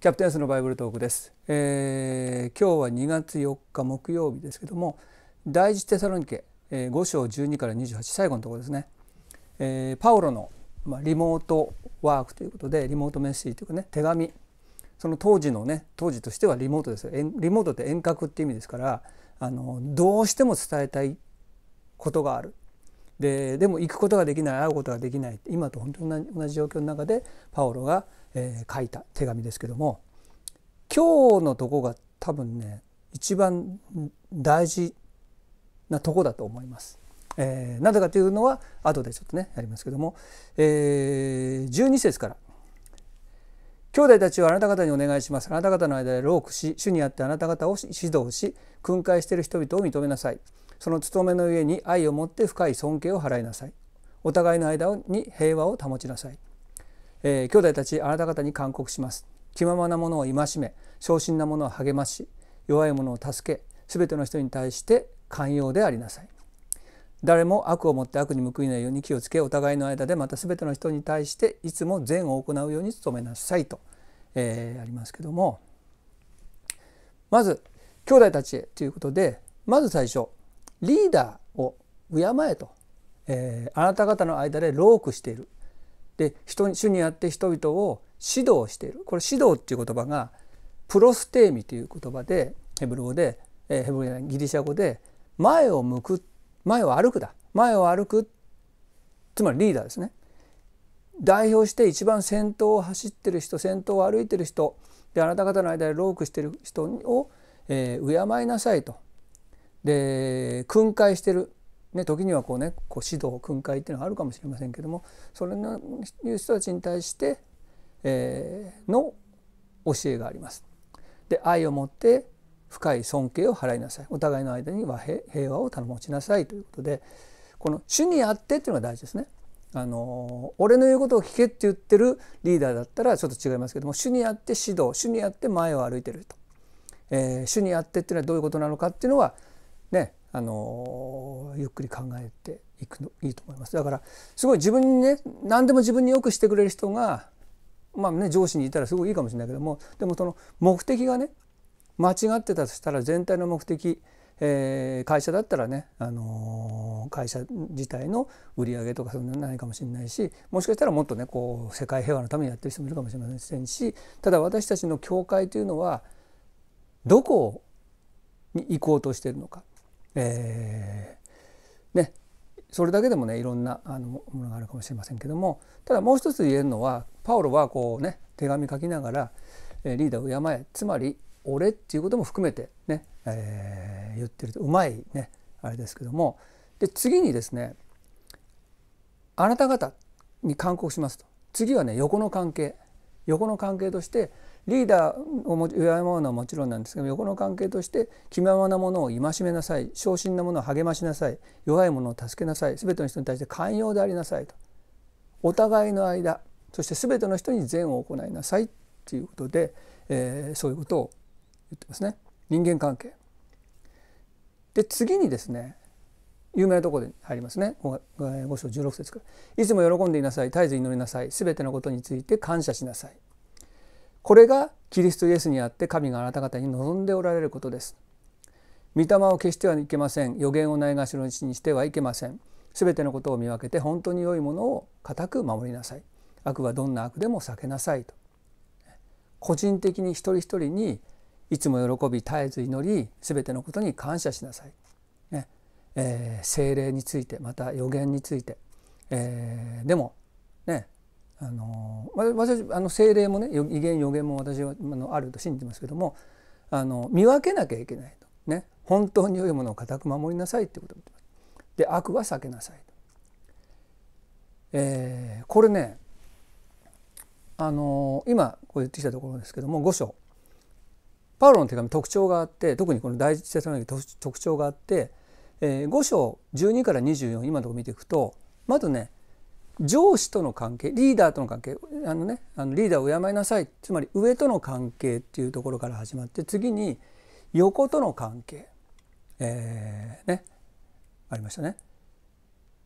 キャプテンスのバイブルトークです、えー、今日は2月4日木曜日ですけども第一テサロニケ、えー、5章12から28最後のところですね、えー、パウロの、まあ、リモートワークということでリモートメッセージというかね手紙その当時のね当時としてはリモートですリモートって遠隔って意味ですからあのどうしても伝えたいことがあるででも行くことができない会うことができない今と本当に同じ状況の中でパオロが、えー、書いた手紙ですけども今日のとこが多分ね一番大事なとこだと思います。えー、なぜかというのは後でちょっとねやりますけども、えー、12節から「兄弟たちをあなた方にお願いしますあなた方の間でロークし主にあってあなた方を指導し訓戒している人々を認めなさい」その務めの上に愛を持って深い尊敬を払いなさいお互いの間に平和を保ちなさい、えー、兄弟たちあなた方に勧告します気ままなものを戒め昇進なものを励まし弱いものを助け全ての人に対して寛容でありなさい誰も悪をもって悪に報いないように気をつけお互いの間でまた全ての人に対していつも善を行うように努めなさいと、えー、ありますけどもまず兄弟たちへということでまず最初リーダーを敬えと、えー、あなた方の間でロークしているで人主にあって人々を指導しているこれ指導っていう言葉がプロステーミという言葉でヘブル語で、えー、ヘブルギリシャ語で前を向く前を歩くだ前を歩くつまりリーダーですね代表して一番先頭を走ってる人先頭を歩いてる人であなた方の間でロークしてる人を、えー、敬いなさいとで訓戒してる、ね、時にはこうねこう指導訓戒っていうのがあるかもしれませんけどもそれのいう人たちに対して、えー、の教えがあります。で愛を持って深い尊敬を払いなさいお互いの間には平和を保ちなさいということでこの「主にあって」っていうのが大事ですね。あの俺の言うことを聞けって言ってるリーダーだったらちょっと違いますけども主にあって指導主にあって前を歩いてると、えー、主にあってっていうのはどういうことなのかっていうのはねあのゆっくり考えていくのいいと思いますだからすごい自分にね何でも自分によくしてくれる人がまあね上司にいたらすごいいいかもしれないけどもでもその目的がね間違ってたとしたら全体の目的えー、会社だったらね、あのー、会社自体の売り上げとかそんなないかもしれないしもしかしたらもっとねこう世界平和のためにやってる人もいるかもしれませんしただ私たちの教会というのはどこに行こうとしているのかえー、ねそれだけでもねいろんなあのものがあるかもしれませんけどもただもう一つ言えるのはパウロはこうね手紙書きながら、えリーダーを敬えつまり「俺」っていうことも含めてね、えー、言ってるとうまいねあれですけどもで次にですね「あなた方に勧告します」と次はね横の関係横の関係として「リーダーを敬うのはもちろんなんですけど横の関係として気ままなものを戒めなさい昇進なものを励ましなさい弱いものを助けなさい全ての人に対して寛容でありなさいとお互いの間そして全ての人に善を行いなさいということで、えー、そういうことを言ってますね人間関係。で次にですね有名なところで入りますね5章16節から「いつも喜んでいなさい絶えず祈りなさい全てのことについて感謝しなさい」これがキリストイエスにあって神があなた方に望んでおられることです。御霊を消してはいけません。予言をないがしろにしてはいけません。すべてのことを見分けて本当に良いものを固く守りなさい。悪はどんな悪でも避けなさいと。個人的に一人一人にいつも喜び絶えず祈りすべてのことに感謝しなさい。ねえー、精霊についてまた予言について、えー、でもねあの私あの精霊もね威厳予言も私はあのあると信じてますけどもあの見分けなきゃいけないと、ね、本当に良いものを固く守りなさいってことを言ってます。で悪は避けなさいと。えー、これねあの今こう言ってきたところですけども5章パウロの手紙特徴があって特にこの第一テサロ特徴があって、えー、5章12から24今のところ見ていくとまずね上司との関係リーダーとの関係あの、ね、あのリーダーを敬いなさいつまり上との関係っていうところから始まって次に横との関係、えー、ねありましたね、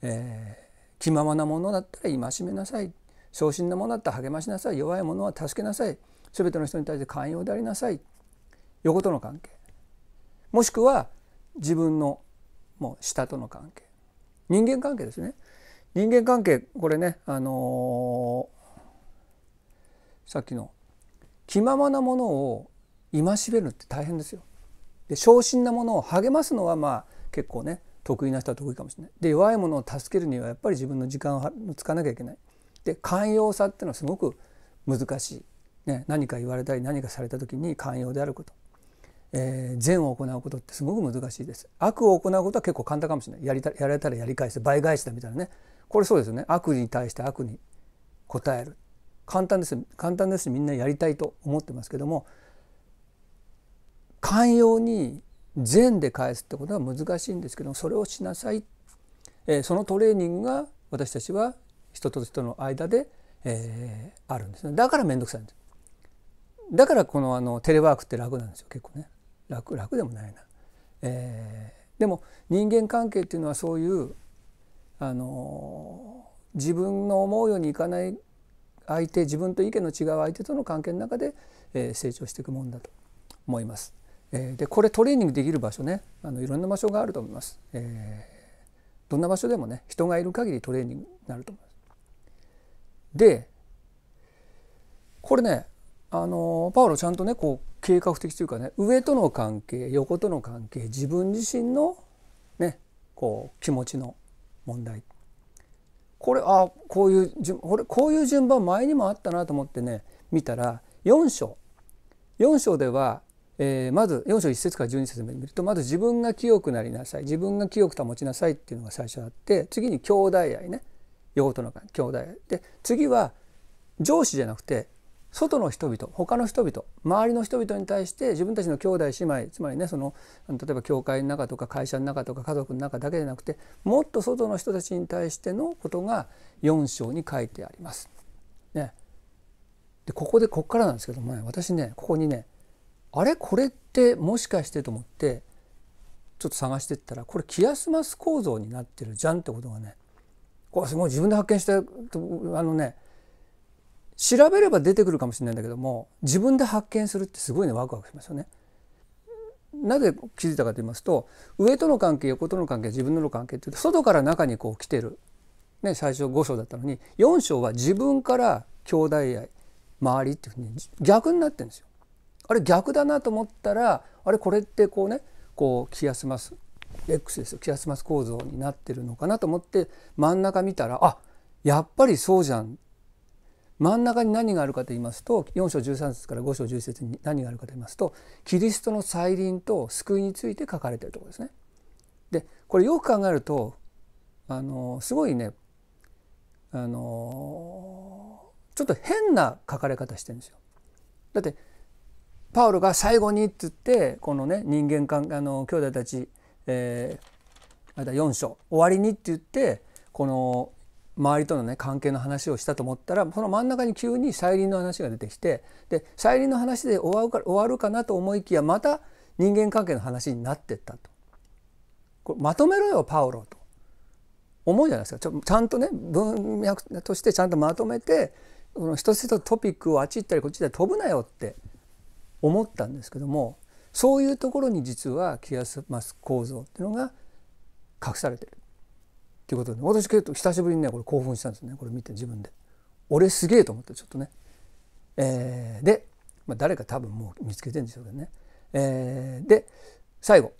えー、気ままなものだったら戒めなさい昇進なものだったら励ましなさい弱いものは助けなさい全ての人に対して寛容でありなさい横との関係もしくは自分のもう下との関係人間関係ですね人間関係これね、あのー、さっきの気ままなものを戒めるって大変ですよ。で昇進なものを励ますのはまあ結構ね得意な人は得意かもしれない。で弱いものを助けるにはやっぱり自分の時間をつかなきゃいけない。で寛容さっていうのはすごく難しい。ね、何か言われたり何かされた時に寛容であること。えー、善を行うことってすごく難しいです悪を行うことは結構簡単かもしれないやりたやられたらやり返す倍返しだみたいなねこれそうですね悪に対して悪に応える簡単です簡単ですみんなやりたいと思ってますけども寛容に善で返すってことは難しいんですけどもそれをしなさい、えー、そのトレーニングが私たちは人と人の間で、えー、あるんですねだから面倒くさいんですだからこのあのテレワークって楽なんですよ結構ね楽楽でもないな、えー、でも人間関係っていうのはそういうあの自分の思うようにいかない相手自分と意見の違う相手との関係の中で、えー、成長していくもんだと思います。えー、でこれトレーニングできる場所ねあのいろんな場所があると思います。えー、どんな場所でもね人がいる限りトレーニングになると思います。でこれねあのパウロちゃんとねこう計画的というかね上との関係横との関係自分自身のねこう気持ちの問題これあこういう順これこういう順番前にもあったなと思ってね見たら4章4章では、えー、まず4章1節から12節で見るとまず自分が清くなりなさい自分が清く保ちなさいっていうのが最初あって次に兄弟愛ね用途の兄弟愛で次は上司じゃなくて外の人々他の人々周りの人々に対して自分たちの兄弟姉妹つまりねその例えば教会の中とか会社の中とか家族の中だけでなくてもっと外の人たちに対してのことが4章に書いてあります。ね、でここでこっからなんですけどもね私ねここにねあれこれってもしかしてと思ってちょっと探してったらこれキアスマス構造になってるじゃんってことがねこれすごい自分で発見したあのね調べれば出てくるかもしれないんだけども自分で発見するってすごいねワクワクしますよね。なぜ気づいたかと言いますと上との関係横との関係自分との関係っていうと外から中にこう来てる、ね、最初5章だったのに4章は自分から兄弟愛周りっていうふうに逆になってるんですよ。あれ逆だなと思ったらあれこれってこうねこう気休ます X ですよ気休ます構造になってるのかなと思って真ん中見たらあやっぱりそうじゃん真ん中に何があるかと言いますと4章13節から5章11節に何があるかと言いますとキリストの再臨と救いについて書かれてるところですね。でこれよく考えるとあのすごいねあのちょっと変な書かれ方してるんですよ。だってパウロが最後にって言ってこのね人間関あの兄弟たち、えー、あれだ4章終わりにって言ってこの周りとのね関係の話をしたと思ったらその真ん中に急に再臨の話が出てきてで再臨の話で終わるか終わるかなと思いきやまた人間関係の話になってったと。これまとめろよパオロと思うじゃないですかちょちゃんとね文脈としてちゃんとまとめてこの一つ一つトピックをあっち行ったりこっち行ったり飛ぶなよって思ったんですけどもそういうところに実は気スマス構造っていうのが隠されてる。っていうことで、私結構久しぶりにねこれ興奮したんですねこれ見て自分で俺すげえと思ってちょっとね、えー、で、まあ、誰か多分もう見つけてんでしょうけどね、えー、で最後、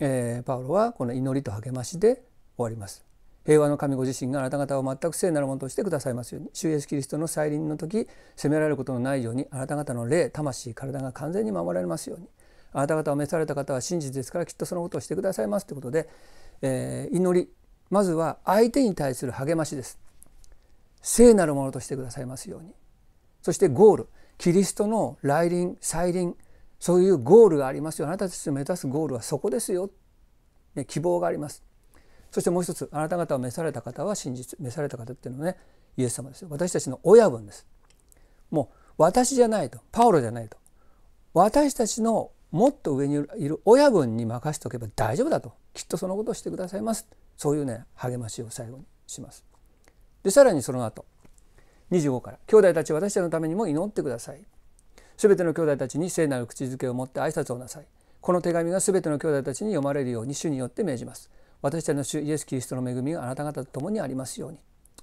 えー、パウロはこの祈りと励ましで終わります平和の神ご自身があなた方を全く聖なるものとしてくださいますように主イエスキリストの再臨の時責められることのないようにあなた方の霊魂体が完全に守られますようにあなた方を召された方は真実ですからきっとそのことをしてくださいますということで、えー、祈りまずは相手に対する励ましです聖なるものとしてくださいますようにそしてゴールキリストの来臨再臨そういうゴールがありますよあなたたちの目指すゴールはそこですよ、ね、希望がありますそしてもう一つあなた方を召された方は真実召された方っていうのはねイエス様ですよ私たちの親分ですもう私じゃないとパウロじゃないと私たちのもっと上にいる親分に任しておけば大丈夫だときっとそのことをしてくださいますそういうね励ましを最後にします。でさらにその後25から「兄弟たち私たちのためにも祈ってください」「すべての兄弟たちに聖なる口づけを持って挨拶をなさい」「この手紙がすべての兄弟たちに読まれるように主によって命じます」「私たちの主イエス・キリストの恵みがあなた方と共にありますように」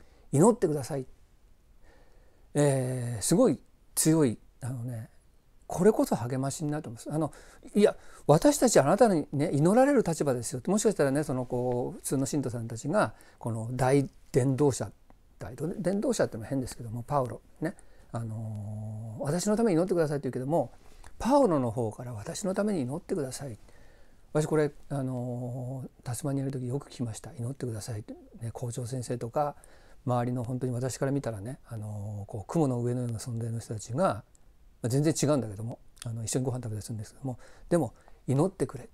「祈ってください」えー、すごい強いあのねこれこそ励ましになると思います。あのいや私たちあなたにね祈られる立場ですよってもしかしたらねそのこう普通の信徒さんたちがこの大伝道者大伝道者ってのは変ですけどもパウロねあのー、私のために祈ってくださいって言うけどもパウロの方から私のために祈ってください私これあのー、タスマニアの時よく聞きました祈ってくださいって、ね、校長先生とか周りの本当に私から見たらね、あのー、こう雲の上のような存在の人たちがまあ、全然違うんだけどもあの一緒にご飯食べたりするんですけどもでも祈ってくれっ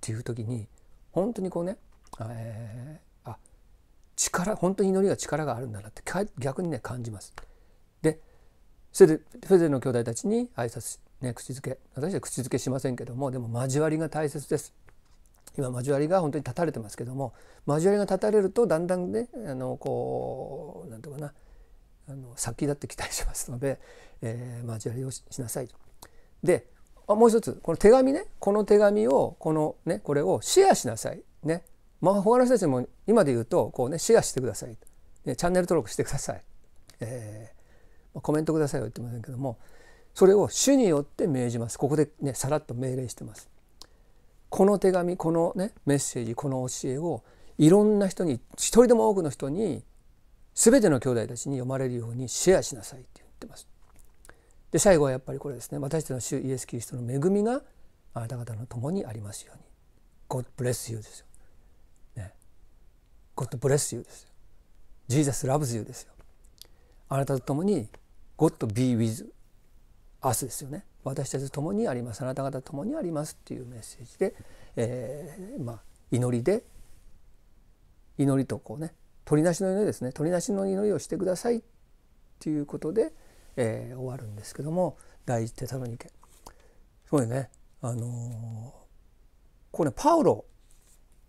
ていう時に本当にこうね、えー、あ力本当に祈りが力があるんだなって逆にね感じます。でそれでフェゼの兄弟たちに挨拶ね口づけ私は口づけしませんけどもでも交わりが大切です。今交わりが本当に断たれてますけども交わりが断たれるとだんだんねあのこう何て言うかなあの先立って期待しますので、えー、交わりをしなさいと。であもう一つこの手紙ねこの手紙をこのねこれをシェアしなさいねまあ他の人たちも今で言うとこうねシェアしてください、ね、チャンネル登録してください、えー、コメントくださいは言ってませんけどもそれを主によって命じますここでねさらっと命令してます。この手紙このねメッセージこの教えをいろんな人に一人でも多くの人に全ての兄弟たちに読まれるようにシェアしなさいって言ってます。で最後はやっぱりこれですね私たちの主イエス・キリストの恵みがあなた方の共にありますように。God bless you ですよ。ね。God bless you ですよ。Jesus loves you ですよ。あなたと共に God be with us ですよね。私たちと共にあります。あなた方と共にありますっていうメッセージで、えー、まあ、祈りで祈りとこうね鳥なしの祈りですね鳥なしの祈りをしてくださいっていうことで、えー、終わるんですけども第一テサロニケすごいねあのー、これねパウロ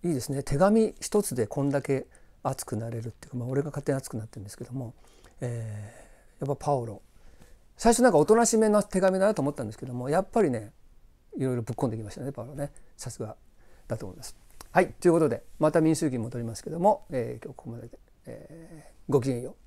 いいですね手紙一つでこんだけ熱くなれるっていうか、まあ、俺が勝手に熱くなってるんですけども、えー、やっぱパウロ最初なんかおとなしめの手紙だなと思ったんですけどもやっぱりねいろいろぶっ込んできましたねパウロねさすがだと思います。はいということでまた民主主義に戻りますけども、えー、今日ここまでで、えー、ごきげんよう。